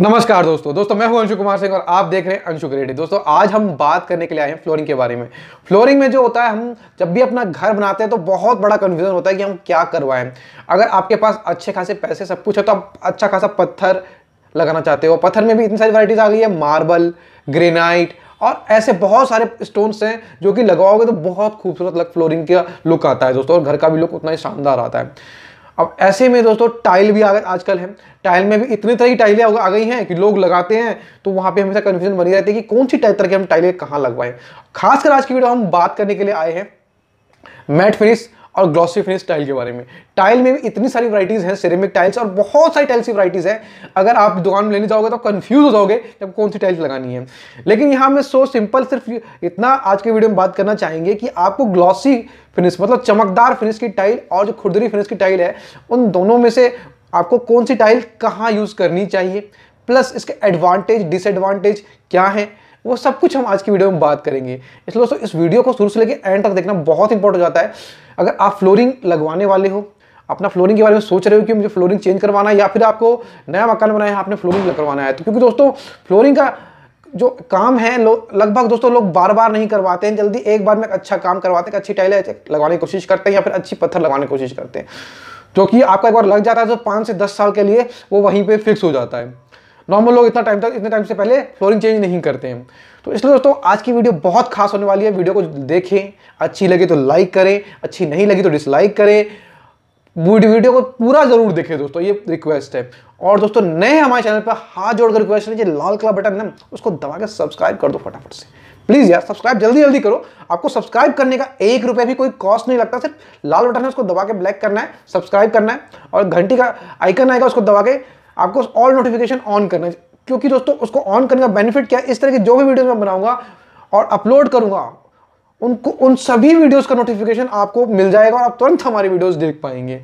नमस्कार दोस्तों दोस्तों मैं हूं अंशु कुमार सिंह और आप देख रहे हैं अंशु ग्रेडी दोस्तों आज हम बात करने के लिए आए हैं फ्लोरिंग के बारे में फ्लोरिंग में जो होता है हम जब भी अपना घर बनाते हैं तो बहुत बड़ा कन्फ्यूजन होता है कि हम क्या करवाएं अगर आपके पास अच्छे खासे पैसे सब कुछ है तो आप अच्छा खासा पत्थर लगाना चाहते हो पत्थर में भी इतनी सारी वराइटीज़ आ गई है मार्बल ग्रेनाइट और ऐसे बहुत सारे स्टोन्स हैं जो कि लगाओगे तो बहुत खूबसूरत लग फ्लोरिंग का लुक आता है दोस्तों और घर का भी लुक उतना ही शानदार आता है अब ऐसे में दोस्तों टाइल भी अगर आजकल है टाइल में भी इतनी तरह की टाइलें आ गई हैं कि लोग लगाते हैं तो वहाँ पे हमेशा कन्फ्यूजन बनी रहती है कि कौन सी तरह की हम टाइलें कहाँ लगवाएं खासकर आज की वीडियो हम बात करने के लिए आए हैं मैट फिनिश और ग्लॉसी फिनिश टाइल के बारे में टाइल में भी इतनी सारी वराइटीज़ हैं सिरेमिक टाइल्स और बहुत सारी टाइल्स की वराइटीज़ है अगर आप दुकान में लेने जाओगे तो कन्फ्यूज़ हो जाओगे कि आपको कौन सी टाइल्स लगानी है लेकिन यहाँ मैं सो सिंपल सिर्फ इतना आज के वीडियो में बात करना चाहेंगे कि आपको ग्लॉसी फिनिश मतलब चमकदार फिनिश की टाइल और जो खुरदरी फिनिश की टाइल है उन दोनों में से आपको कौन सी टाइल कहाँ यूज़ करनी चाहिए प्लस इसके एडवांटेज डिसएडवांटेज क्या है वो सब कुछ हम आज की वीडियो में बात करेंगे इसलिए दोस्तों इस वीडियो को शुरू से लेकर एंड तक देखना बहुत इंपॉर्टेंट जाता है अगर आप फ्लोरिंग लगवाने वाले हो अपना फ्लोरिंग के बारे में सोच रहे हो कि मुझे फ्लोरिंग चेंज करवाना है या फिर आपको नया मकान बनाया है आपने फ्लोरिंग करवाना है तो क्योंकि दोस्तों फ्लोरिंग का जो काम है लगभग दोस्तों लोग बार बार नहीं करवाते हैं जल्दी एक बार में अच्छा काम करवाते हैं अच्छी टाइलें लगाने की कोशिश करते हैं या फिर अच्छी पत्थर लगाने की कोशिश करते हैं जो कि आपका एक बार लग जाता है तो पाँच से दस साल के लिए वो वहीं पर फिक्स हो जाता है नॉर्मल लोग इतना टाइम तक इतने टाइम से पहले फ्लोरिंग चेंज नहीं करते हैं तो इसलिए दोस्तों आज की वीडियो बहुत खास होने वाली है वीडियो को देखें अच्छी लगे तो लाइक करें अच्छी नहीं लगी तो डिसलाइक करें वीडियो को पूरा जरूर देखें दोस्तों ये रिक्वेस्ट है और दोस्तों नए हमारे चैनल पर हाथ जोड़कर रिक्वेस्ट है लाल कला बटन है उसको दबा के सब्सक्राइब कर दो फटाफट से प्लीज़ यार सब्सक्राइब जल्दी जल्दी करो आपको सब्सक्राइब करने का एक रुपये भी कोई कॉस्ट नहीं लगता सिर्फ लाल बटन है उसको दबा के ब्लैक करना है सब्सक्राइब करना है और घंटी का आइकन आएगा उसको दबा के आपको ऑल नोटिफिकेशन ऑन करना है क्योंकि दोस्तों उसको ऑन करने का बेनिफिट क्या है इस तरह की जो भी वीडियोस मैं बनाऊंगा और अपलोड करूंगा उनको उन सभी वीडियोस का नोटिफिकेशन आपको मिल जाएगा और आप तुरंत हमारी वीडियोस देख पाएंगे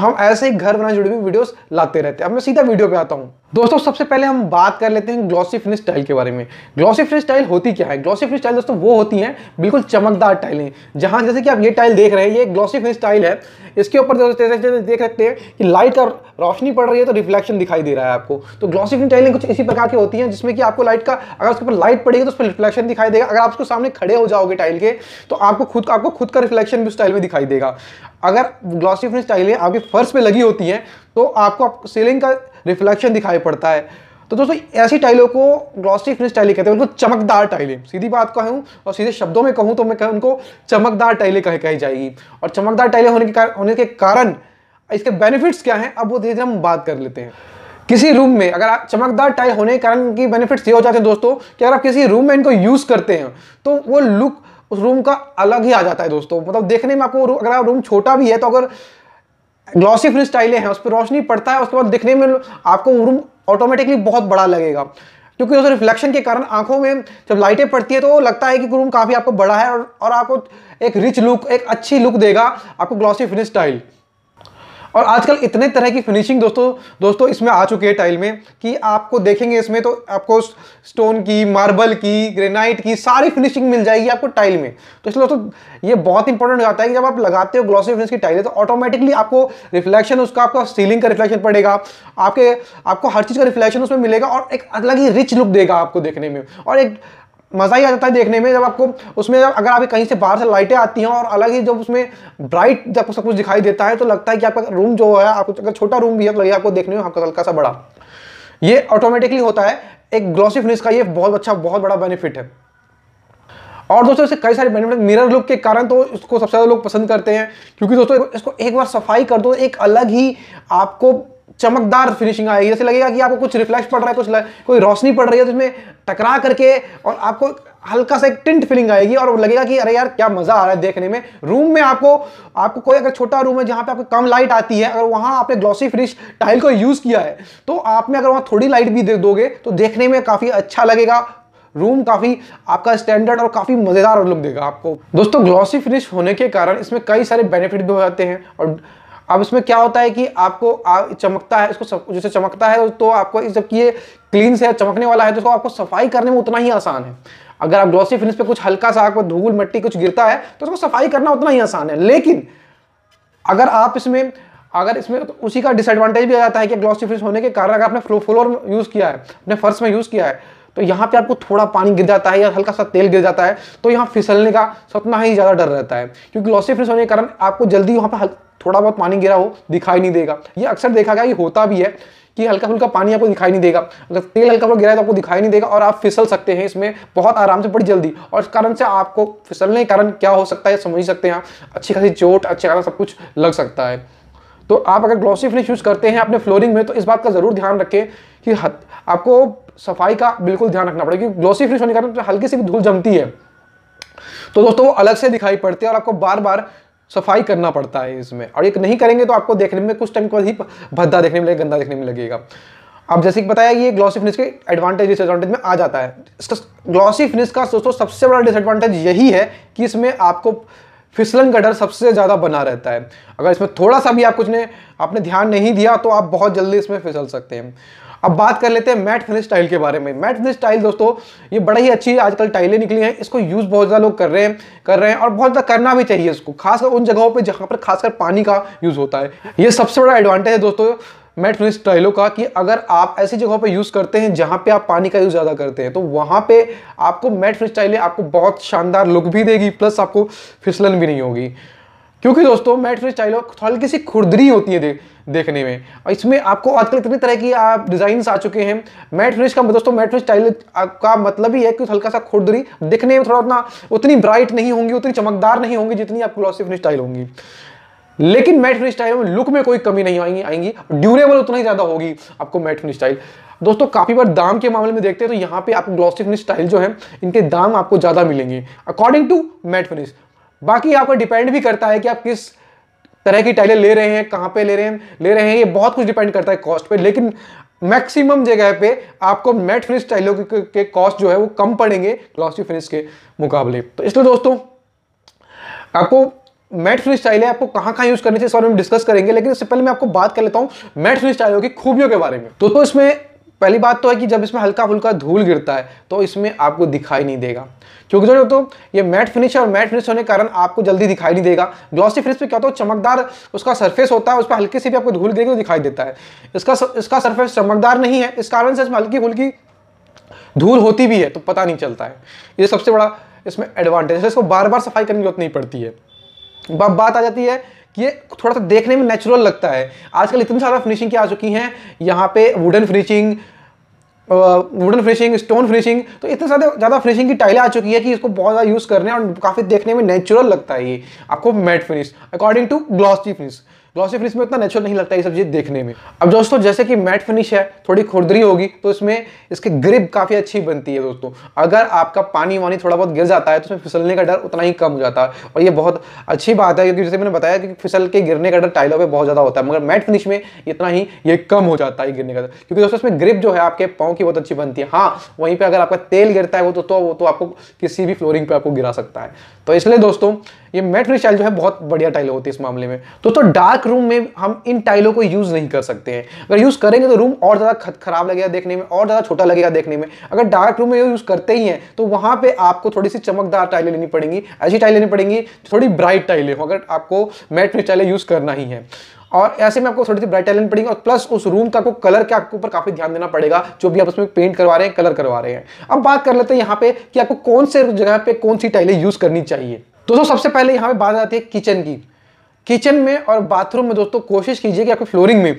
हम ऐसे ही घर बनाने जुड़ी हुई वीडियोस लाते रहते हैं अब मैं सीधा वीडियो पे आता हूँ दोस्तों सबसे पहले हम बात कर लेते हैं ग्लॉसी फिनिश स्टाइल के बारे में ग्लॉसी फिनिश स्टाइल होती क्या है ग्लॉसी फिनिश स्टाइल दोस्तों वो होती हैं बिल्कुल चमकदार टाइलें जहाँ जैसे कि आप ये टाइल देख रहे हैं ये ग्लॉसी फिनिश स्टाइल है इसके ऊपर देख सकते हैं कि लाइट का रोशनी पड़ रही है तो रिफ्लेक्शन दिखाई दे रहा है आपको तो ग्लॉसी फिन टाइलिंग कुछ इसी प्रकार की होती है जिसमें कि आपको लाइट का अगर उसके ऊपर लाइट पड़ेगी तो उस पर रिफ्लेक्शन दिखाई देगा अगर आप उसके सामने खड़े हो जाओगे टाइल के तो आपको खुद आपको खुद का रिफ्लेक्शन भी उस टाइल में दिखाई देगा अगर ग्लॉसी फिन टाइलें आपके फर्श पर लगी होती हैं तो आपको सीलिंग का रिफ्लेक्शन दिखाई पड़ता है तो दोस्तों ऐसी टाइलों को ग्लॉसी फिनिश टाइलें कहते हैं उनको चमकदार टाइलें सीधी बात कहूँ और सीधे शब्दों में कहूँ तो मैं कहूँ उनको चमकदार टाइलें कह कही जाएगी और चमकदार टाइलें होने के कारण होने के कारण इसके बेनिफिट्स क्या हैं अब वो धीरे धीरे हम बात कर लेते हैं किसी रूम में अगर आप चमकदार टाई होने के कारण की बेनिफिट्स ये हो जाते हैं दोस्तों कि अगर आप किसी रूम में इनको यूज़ करते हैं तो वो लुक उस रूम का अलग ही आ जाता है दोस्तों मतलब देखने में आपको अगर आप रूम छोटा भी है तो अगर ग्लॉसी फ्रिज टाइलें हैं उस पर रोशनी पड़ता है उसके बाद दिखने में आपको रूम ऑटोमेटिकली बहुत बड़ा लगेगा क्योंकि उस रिफ्लेक्शन के कारण आंखों में जब लाइटें पड़ती है तो लगता है कि रूम काफ़ी आपको बड़ा है और, और आपको एक रिच लुक एक अच्छी लुक देगा आपको ग्लॉसी फिनिश स्टाइल और आजकल इतने तरह की फिनिशिंग दोस्तों दोस्तों इसमें आ चुकी है टाइल में कि आपको देखेंगे इसमें तो आपको स्टोन की मार्बल की ग्रेनाइट की सारी फिनिशिंग मिल जाएगी आपको टाइल में तो इसलिए दोस्तों ये बहुत इंपॉर्टेंट हो जाता है कि जब आप लगाते हो ग्लॉसी फिनिश की टाइल तो ऑटोमेटिकली आपको रिफ्लेक्शन उसका आपका सीलिंग का रिफ्लेक्शन पड़ेगा आपके आपको हर चीज़ का रिफ्लेक्शन उसमें मिलेगा और एक अलग ही रिच लुक देगा आपको देखने में और एक मज़ा ही आ जाता है देखने में जब आपको उसमें जब अगर आप कहीं से बाहर से लाइटें आती हैं और अलग ही जब उसमें ब्राइट जब सब कुछ दिखाई देता है तो लगता है कि आपका रूम जो है आपको अगर छोटा रूम भी है तो लगेगा आपको देखने में आपका हल्का सा बड़ा ये ऑटोमेटिकली होता है एक ग्लॉसी फिनिश का ये बहुत अच्छा बहुत बड़ा बेनिफिट है और दोस्तों इसे कई सारे बेनिफिट मिरर लुक के कारण तो इसको सबसे ज़्यादा लोग पसंद करते हैं क्योंकि दोस्तों इसको एक बार सफाई कर दो एक अलग ही आपको चमकदार फिनिशिंग आएगी जैसे लगेगा कि आपको कुछ रिफ्लेक्ट पड़ रहा है कुछ लग, कोई रोशनी पड़ रही है तो टकरा करके और आपको हल्का सा एक टिंट फीलिंग आएगी और लगेगा कि अरे यार क्या मज़ा आ रहा है देखने में रूम में आपको आपको कोई अगर छोटा रूम है जहां पे आपको कम लाइट आती है अगर वहां आपने ग्लॉसी फिनिश टाइल को यूज़ किया है तो आप में अगर वहां थोड़ी लाइट भी दे दोगे तो देखने में काफ़ी अच्छा लगेगा रूम काफ़ी आपका स्टैंडर्ड और काफ़ी मज़ेदार लुक देगा आपको दोस्तों ग्लॉसी फिनिश होने के कारण इसमें कई सारे बेनिफिट भी हो जाते हैं और अब इसमें क्या होता है कि आपको चमकता है इसको जैसे चमकता है तो आपको जबकि ये क्लीन से चमकने वाला है तो आपको सफाई करने में उतना ही आसान है अगर आप ग्लॉसी फिनिश पे कुछ हल्का सा आपको धूल मिट्टी कुछ गिरता है तो उसको सफाई करना उतना ही आसान है लेकिन अगर आप इसमें अगर इसमें तो उसी का डिसएडवांटेज भी आ जाता है कि ग्लॉसी फिनिश होने के कारण अगर आपने फ्लो फ्लोर यूज़ किया है अपने फर्श में यूज़ किया है तो यहाँ पे आपको थोड़ा पानी गिर जाता है या हल्का सा तेल गिर जाता है तो यहाँ फिसलने का सतना ही ज़्यादा डर रहता है क्योंकि ग्लॉसी फिनिश होने के कारण आपको जल्दी वहाँ पर थोड़ा बहुत पानी गिरा हो दिखाई नहीं देगा ये अक्सर देखा गया ये होता भी है कि हल्का फुल्का पानी आपको दिखाई नहीं देगा अगर तेल हल्का फुल्का गिरा है तो आपको दिखाई नहीं देगा और आप फिसल सकते हैं इसमें बहुत आराम से बड़ी जल्दी और इस कारण से आपको फिसलने के कारण क्या हो सकता है समझ ही सकते हैं आप अच्छी खासी चोट अच्छा खासा सब कुछ लग सकता है तो आप अगर ग्लॉसी फिनिश यूज़ करते हैं अपने फ्लोरिंग में तो इस बात का ज़रूर ध्यान रखें कि आपको सफाई का बिल्कुल ध्यान रखना पड़ेगा क्योंकि ग्लॉसी फिनिश होने के कारण तो हल्की सी भी धूल जमती है तो दोस्तों वो अलग से दिखाई पड़ती है और आपको बार बार सफाई करना पड़ता है इसमें और एक नहीं करेंगे तो आपको देखने में कुछ टाइम के बाद ही भद्दा देखने में लगेगा गंदा देखने में लगेगा अब जैसे कि बताया ये ग्लॉसी फिनिश के एडवांटेज डिसएडवांटेज में आ जाता है ग्लॉसी तो फिनिश का दोस्तों सबसे बड़ा डिसएडवांटेज यही है कि इसमें आपको फिसलन का डर सबसे ज़्यादा बना रहता है अगर इसमें थोड़ा सा भी आप कुछ ने आपने ध्यान नहीं दिया तो आप बहुत जल्दी इसमें फिसल सकते हैं अब बात कर लेते हैं मैट फिनिश टाइल के बारे में मैट फिनिश टाइल दोस्तों ये बड़ा ही अच्छी आजकल टाइलें निकली हैं इसको यूज़ बहुत ज़्यादा लोग कर रहे हैं कर रहे हैं और बहुत ज़्यादा करना भी चाहिए इसको खासकर उन जगहों पर जहाँ पर खासकर पानी का यूज़ होता है ये सबसे बड़ा एडवांटेज है दोस्तों मैट फिनिश टाइलों का कि अगर आप ऐसी जगहों पर यूज़ करते हैं जहाँ पे आप पानी का यूज़ ज़्यादा करते हैं तो वहाँ पे आपको मैट फिनिश टाइलें आपको बहुत शानदार लुक भी देगी प्लस आपको फिसलन भी नहीं होगी क्योंकि दोस्तों मैट फिनिश स्टाइल हल्की सी खुरदरी होती है देखने में और इसमें आपको आजकल कितनी तरह की आप डिज़ाइन आ चुके हैं मैट फिनिश का दोस्तों मैट फिनिश टाइल का मतलब ही है कि हल्का सा खुरदरी दिखने में थोड़ा उतना उतनी ब्राइट नहीं होंगी उतनी चमकदार नहीं होंगी जितनी आप ग्लॉसी फिनिश टाइल होंगी लेकिन मैट फिनिश स्टाइल में लुक में कोई कमी नहीं आएंगी आएंगी ड्यूरेबल उतना ही ज़्यादा होगी आपको मैट फिनिश स्टाइल दोस्तों काफ़ी बार दाम के मामले में देखते हैं तो यहाँ पे आपको ग्लॉसी फिनिश स्टाइल जो है इनके दाम आपको ज़्यादा मिलेंगे अकॉर्डिंग टू मैट फिनिश बाकी पर डिपेंड भी करता है कि आप किस तरह की टाइलें ले रहे हैं कहाँ पे ले रहे हैं ले रहे हैं ये बहुत कुछ डिपेंड करता है कॉस्ट पे लेकिन मैक्सिमम जगह पे आपको मैट फिनिश टाइलों के, के कॉस्ट जो है वो कम पड़ेंगे ग्लॉसी फिनिश के मुकाबले तो इसलिए दोस्तों आपको मैट फिनिश टाइलें आपको कहाँ कहाँ यूज़ करनी चाहिए इस बारे में डिस्कस करेंगे लेकिन इससे पहले मैं आपको बात कर लेता हूँ मैट फिनिश टाइलों की खूबियों के बारे में दोस्तों इसमें पहली बात तो है कि जब इसमें हल्का फुल्का धूल गिरता है तो इसमें आपको दिखाई नहीं देगा क्योंकि जो तो ये मैट फिनिश और मैट फिनिश होने के कारण आपको जल्दी दिखाई नहीं देगा ग्लॉसी फिनिश पे क्या होता है चमकदार उसका सरफेस होता है उस पर हल्की से भी आपको धूल गिरेगी तो दिखाई देता है इसका इसका सरफेस चमकदार नहीं है इस कारण से इसमें हल्की फुल्की धूल होती भी है तो पता नहीं चलता है ये सबसे बड़ा इसमें एडवांटेज है इसको बार बार सफाई करने की जरूरत नहीं पड़ती है बात आ जाती है कि ये थोड़ा सा देखने में नेचुरल लगता है आजकल इतनी सारा फिनिशिंग की आ चुकी हैं यहाँ पे wooden finishing wooden finishing stone finishing तो इतने सारे ज़्यादा फिनिशिंग की टाइलें आ चुकी है कि इसको बहुत ज़्यादा यूज़ करने और काफ़ी देखने में नेचुरल लगता है ये आपको matte finish according to glossy finish glossy finish में उतना नेचुरल नहीं लगता ये सब चीज़ देखने में अब दोस्तों जैसे कि मैट फिनिश है थोड़ी खुरदरी होगी तो इसमें इसकी ग्रिप काफ़ी अच्छी बनती है दोस्तों अगर आपका पानी वानी थोड़ा बहुत गिर जाता है तो उसमें फिसलने का डर उतना ही कम हो जाता है और ये बहुत अच्छी बात है क्योंकि जैसे मैंने बताया कि फिसल के गिरने का डर टाइलों पर बहुत ज़्यादा होता है मगर मैट फिनिश में इतना ही ये कम हो जाता है गिरने का डर क्योंकि दोस्तों इसमें ग्रिप जो है आपके पाँव की बहुत अच्छी बनती है हाँ वहीं पर अगर आपका तेल गिरता है वो तो, तो वो तो आपको किसी भी फ्लोरिंग पर आपको गिरा सकता है तो इसलिए दोस्तों ये मेट फ्री टाइल जो है बहुत बढ़िया टाइल होती है इस मामले में तो, तो डार्क रूम में हम इन टाइलों को यूज़ नहीं कर सकते हैं अगर यूज़ करेंगे तो रूम और ज़्यादा खराब लगेगा देखने में और ज़्यादा छोटा लगेगा देखने में अगर डार्क रूम में यूज़ करते ही हैं तो वहां पर आपको थोड़ी सी चमकदार टाइलें लेनी पड़ेंगी ऐसी टाइल लेनी पड़ेंगी थोड़ी ब्राइट टाइलें हो अगर आपको मेट फ्री टाइलें यूज़ करना ही है और ऐसे में आपको थोड़ी सी ब्राइट टैलेंट पड़ेगी और प्लस उस रूम का को कलर के आपके ऊपर काफी ध्यान देना पड़ेगा जो भी आप उसमें पेंट करवा रहे हैं कलर करवा रहे हैं अब बात कर लेते हैं यहाँ पे कि आपको कौन से जगह पे कौन सी टाइलें यूज करनी चाहिए दोस्तों सबसे पहले यहाँ पे बात आती है किचन की किचन में और बाथरूम में दोस्तों कोशिश कीजिए कि आपकी फ्लोरिंग में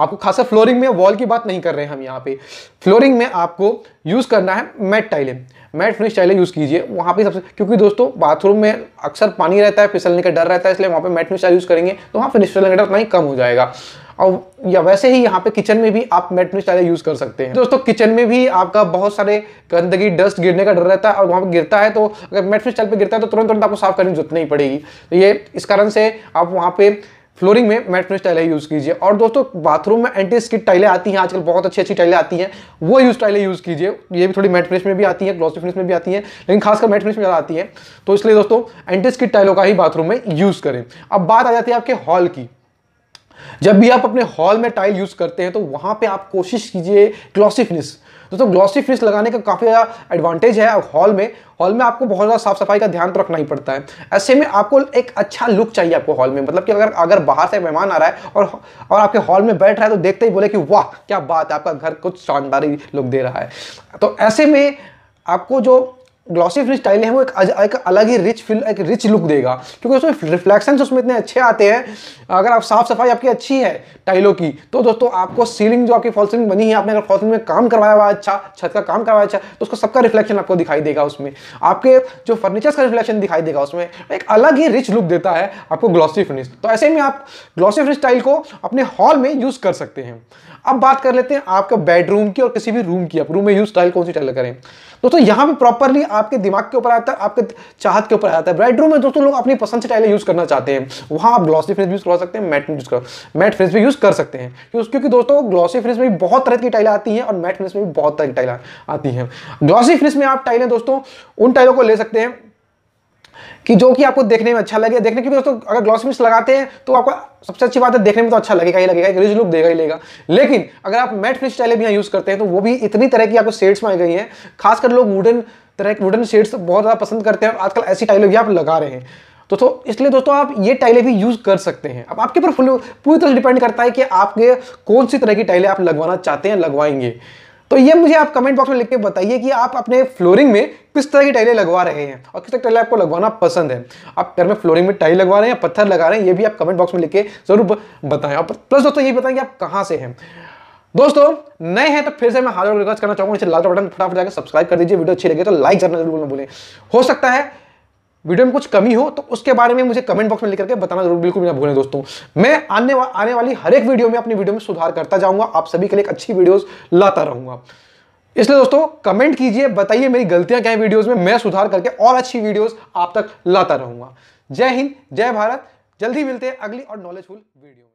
आपको खासकर फ्लोरिंग में वॉल की बात नहीं कर रहे हैं हम यहाँ पे फ्लोरिंग में आपको यूज़ करना है मैट टाइलें मैट फिनिश टाइलें यूज़ कीजिए वहाँ पे सबसे क्योंकि दोस्तों बाथरूम में अक्सर पानी रहता है फिसलने का डर रहता है इसलिए वहाँ पे मैट फिनिश टाइल यूज़ करेंगे तो वहाँ फिनिश फिसलने का डर उतना ही कम हो जाएगा और या वैसे ही यहाँ पे किचन में भी आप मेट मिक्स यूज़ कर सकते हैं दोस्तों किचन में भी आपका बहुत सारे गंदगी डस्ट गिरने का डर रहता है और वहाँ पर गिरता है तो अगर मेट मिक्स टाइल पर गिरता है तो तुरंत तुरंत आपको साफ करने की जरूरत नहीं पड़ेगी तो ये इस कारण से आप वहाँ पर फ्लोरिंग में मैट फिनिश टाइलें यूज़ कीजिए और दोस्तों बाथरूम में एंटी स्किड टाइलें आती हैं आजकल बहुत अच्छी अच्छी टाइलें आती हैं वो यूज़ टाइलें यूज़ कीजिए ये भी थोड़ी मैट फिनिश में भी आती है ग्लॉसी फिनिश में भी आती है लेकिन खासकर मैट फिनिश में ज़्यादा आती है तो इसलिए दोस्तों एंटी स्किड टाइलों का ही बाथरूम में यूज़ करें अब बात आ जाती है आपके हॉल की जब भी आप अपने हॉल में टाइल यूज़ करते हैं तो वहां पे आप कोशिश कीजिए ग्लॉसी फिनिश दोस्तों तो ग्लॉसी फिनिश लगाने का काफ़ी ज़्यादा एडवांटेज है हॉल में हॉल में आपको बहुत ज़्यादा साफ सफाई का ध्यान तो रखना ही पड़ता है ऐसे में आपको एक अच्छा लुक चाहिए आपको हॉल में मतलब कि अगर अगर बाहर से मेहमान आ रहा है और और आपके हॉल में बैठ रहा है तो देखते ही बोले कि वाह क्या बात है आपका घर कुछ शानदारी लुक दे रहा है तो ऐसे में आपको जो ग्लॉसी फिनिश टाइल है वो एक, एक अलग ही रिच फील एक रिच लुक देगा क्योंकि उसमें रिफ्लेक्शन उसमें इतने अच्छे आते हैं अगर आप साफ सफाई आपकी अच्छी है टाइलों की तो दोस्तों आपको सीलिंग जो आपकी फॉल बनी है आपने अगर फॉल में काम करवाया हुआ अच्छा छत का काम करवाया अच्छा तो उसको सबका रिफ्लेक्शन आपको दिखाई देगा उसमें आपके जो फर्नीचर का रिफ्लेक्शन दिखाई देगा उसमें एक अलग ही रिच लुक देता है आपको ग्लॉसी फिनिश तो ऐसे में आप ग्लॉसी फिनिश टाइल को अपने हॉल में यूज़ कर सकते हैं अब बात कर लेते हैं आपका बेडरूम की और किसी भी रूम की आप रूम में यूज टाइल कौन सी टाइल करें दोस्तों यहाँ पे प्रॉपरली आपके दिमाग के ऊपर आता है आपके चाहत के ऊपर आता है ब्राइट रूम में दोस्तों लोग अपनी पसंद से टाइल यूज़ करना चाहते हैं वहां आप ग्लॉसी फ्रेस यूज़ करवा सकते हैं मैट यूज़ करो मैट फ्रेस भी यूज़ कर सकते हैं क्योंकि दोस्तों ग्लॉसी फ्रेस में भी बहुत तरह की टाइलें आती हैं और मैट फ्रेस में भी बहुत तरह की टाइल आती हैं ग्लॉसी फ्रेस में आप टाइलें दोस्तों उन टाइलों को ले सकते हैं कि जो कि आपको देखने में अच्छा लगे देखने की दोस्तों अगर ग्लॉस मिक्स लगाते हैं तो आपको सबसे अच्छी बात है देखने में तो अच्छा लगेगा ही लगेगा रिज लुक देगा ही लेगा लेकिन अगर आप मैट फिनिश टाइलें भी यहाँ यूज़ करते हैं तो वो भी इतनी तरह की आपको शेड्स में आ गई हैं खासकर लोग वुडन तरह के वुडन शेड्स तो बहुत ज़्यादा पसंद करते हैं और आजकल ऐसी टाइलें भी आप लगा रहे हैं तो तो इसलिए दोस्तों आप ये टाइलें भी यूज़ कर सकते हैं अब आपके ऊपर फुल पूरी तरह डिपेंड करता है कि आपके कौन सी तरह की टाइलें आप लगवाना चाहते हैं लगवाएंगे तो ये मुझे आप कमेंट बॉक्स में लिख के बताइए कि आप अपने फ्लोरिंग में किस तरह की टाइलें लगवा रहे हैं और किस तरह टाइलें आपको लगवाना पसंद है आप घर में फ्लोरिंग में टाइल लगवा रहे हैं या पत्थर लगा रहे हैं ये भी आप कमेंट बॉक्स में लिख के जरूर बताएं और प्लस दोस्तों ये बताएं कि आप कहाँ से हैं दोस्तों नए हैं तो फिर से मैं हाथ रिक्वेस्ट करना चाहूंगा इसे लाल बटन फटाफट जाकर सब्सक्राइब कर दीजिए वीडियो अच्छी लगे तो लाइक करना जरूर ना भूलें हो सकता है वीडियो में कुछ कमी हो तो उसके बारे में मुझे कमेंट बॉक्स में लिख करके बताना जरूर बिल्कुल ना भूलें दोस्तों मैं आने वा, आने वाली हर एक वीडियो में अपनी वीडियो में सुधार करता जाऊंगा आप सभी के लिए अच्छी वीडियोस लाता रहूंगा इसलिए दोस्तों कमेंट कीजिए बताइए मेरी गलतियां क्या है वीडियोज में मैं सुधार करके और अच्छी वीडियोज आप तक लाता रहूंगा जय हिंद जय भारत जल्दी मिलते हैं अगली और नॉलेजफुल वीडियो